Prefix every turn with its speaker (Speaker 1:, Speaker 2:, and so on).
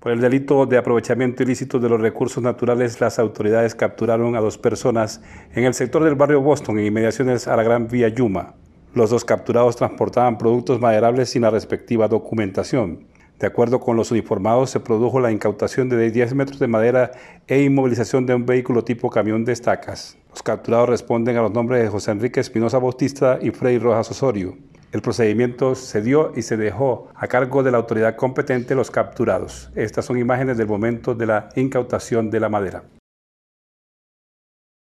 Speaker 1: Por el delito de aprovechamiento ilícito de los recursos naturales, las autoridades capturaron a dos personas en el sector del barrio Boston, en inmediaciones a la Gran Vía Yuma. Los dos capturados transportaban productos maderables sin la respectiva documentación. De acuerdo con los uniformados, se produjo la incautación de 10 metros de madera e inmovilización de un vehículo tipo camión de estacas. Los capturados responden a los nombres de José Enrique Espinosa Bautista y Freddy Rojas Osorio. El procedimiento se dio y se dejó a cargo de la autoridad competente los capturados. Estas son imágenes del momento de la incautación de la madera.